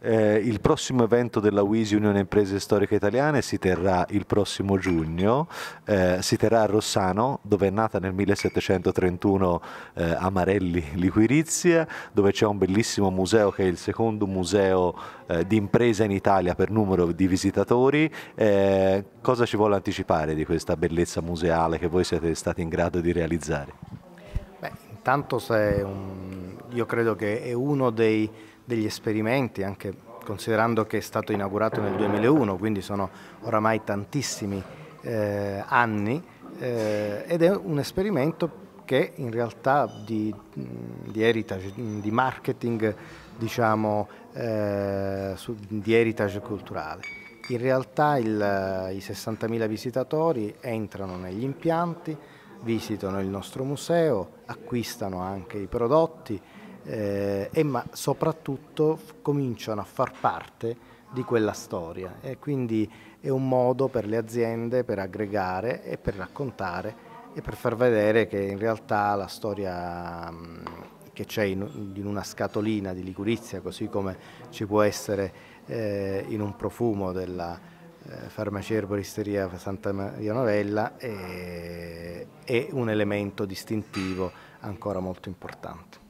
Eh, il prossimo evento della WISI Unione Imprese Storiche Italiane si terrà il prossimo giugno, eh, si terrà a Rossano dove è nata nel 1731 eh, Amarelli Liquirizia, dove c'è un bellissimo museo che è il secondo museo eh, di impresa in Italia per numero di visitatori. Eh, cosa ci vuole anticipare di questa bellezza museale che voi siete stati in grado di realizzare? Beh, intanto un... io credo che è uno dei degli esperimenti, anche considerando che è stato inaugurato nel 2001, quindi sono oramai tantissimi eh, anni, eh, ed è un esperimento che in realtà di, di heritage, di marketing, diciamo, eh, su, di heritage culturale. In realtà il, i 60.000 visitatori entrano negli impianti, visitano il nostro museo, acquistano anche i prodotti, eh, e ma soprattutto cominciano a far parte di quella storia e quindi è un modo per le aziende per aggregare e per raccontare e per far vedere che in realtà la storia mm, che c'è in, una scatolina di licurizia, così come ci può essere eh, in un profumo della eh, farmacia erboristeria Santa Maria Novella, eh, è un elemento distintivo ancora molto importante.